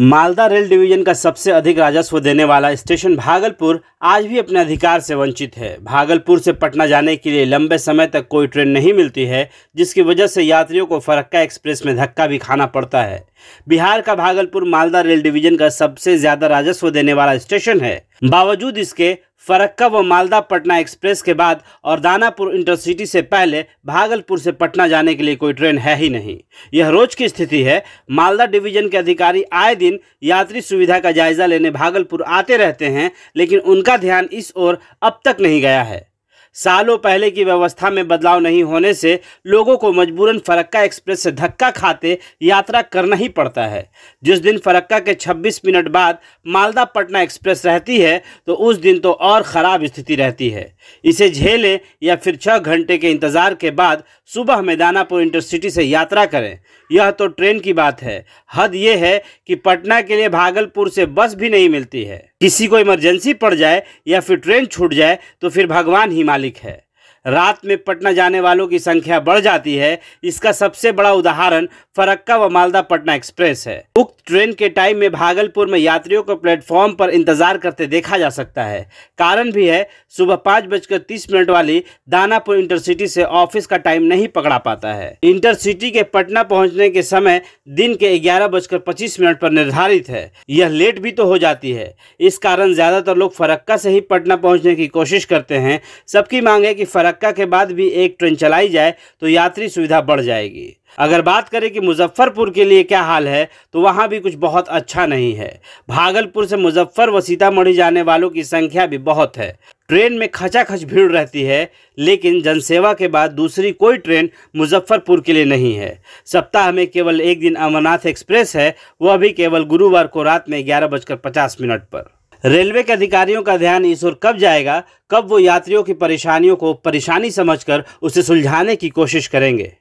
Malda rail division का सबसे अधिक राजस्व देने वाला स्टेशन भागलपुर आज भी अपने अधिकार से वंचित है भागलपुर से पटना जाने के लिए लंबे समय तक कोई ट्रेन नहीं मिलती है जिसकी वजह से यात्रियों को फरक्का एक्सप्रेस में धक्का भी खाना पड़ता है बिहार का भागलपुर मालदा रेल डिवीजन का सबसे ज़्यादा राजस्व देने वाला स्टेशन है बावजूद इसके फरक्का व मालदा पटना एक्सप्रेस के बाद और दानापुर इंटरसिटी से पहले भागलपुर से पटना जाने के लिए कोई ट्रेन है ही नहीं यह रोज की स्थिति है मालदा डिवीजन के अधिकारी आए दिन यात्री सुविधा का जायजा लेने भागलपुर आते रहते हैं लेकिन उनका ध्यान इस ओर अब तक नहीं गया है सालों पहले की व्यवस्था में बदलाव नहीं होने से लोगों को मजबूरन फरक्का एक्सप्रेस से धक्का खाते यात्रा करना ही पड़ता है जिस दिन फरक्का के 26 मिनट बाद मालदा पटना एक्सप्रेस रहती है तो उस दिन तो और ख़राब स्थिति रहती है इसे झेलें या फिर छः घंटे के इंतज़ार के बाद सुबह में दानापुर इंटरसिटी से यात्रा करें यह तो ट्रेन की बात है हद यह है कि पटना के लिए भागलपुर से बस भी नहीं मिलती है किसी को इमरजेंसी पड़ जाए या फिर ट्रेन छूट जाए तो फिर भगवान ही मालिक है रात में पटना जाने वालों की संख्या बढ़ जाती है इसका सबसे बड़ा उदाहरण फरक्का व मालदा पटना एक्सप्रेस है उक्त ट्रेन के टाइम में भागलपुर में यात्रियों को प्लेटफॉर्म पर इंतजार करते देखा जा सकता है कारण भी है सुबह पाँच बजकर तीस मिनट वाली दानापुर इंटरसिटी से ऑफिस का टाइम नहीं पकड़ा पाता है इंटरसिटी के पटना पहुँचने के समय दिन के ग्यारह बजकर पच्चीस मिनट पर निर्धारित है यह लेट भी तो हो जाती है इस कारण ज्यादातर लोग फरक्का से ही पटना पहुँचने की कोशिश करते हैं सबकी मांग है कि फरक्का मक्का के बाद भी एक ट्रेन चलाई जाए तो यात्री सुविधा बढ़ जाएगी अगर बात करें कि मुजफ्फरपुर के लिए क्या हाल है तो वहाँ भी कुछ बहुत अच्छा नहीं है भागलपुर से मुजफ्फर व सीतामढ़ी जाने वालों की संख्या भी बहुत है ट्रेन में खचाखच भीड़ रहती है लेकिन जनसेवा के बाद दूसरी कोई ट्रेन मुजफ्फरपुर के लिए नहीं है सप्ताह में केवल एक दिन अमरनाथ एक्सप्रेस है वह भी केवल गुरुवार को रात में ग्यारह बजकर पचास मिनट पर रेलवे के अधिकारियों का ध्यान इस ओर कब जाएगा कब वो यात्रियों की परेशानियों को परेशानी समझकर उसे सुलझाने की कोशिश करेंगे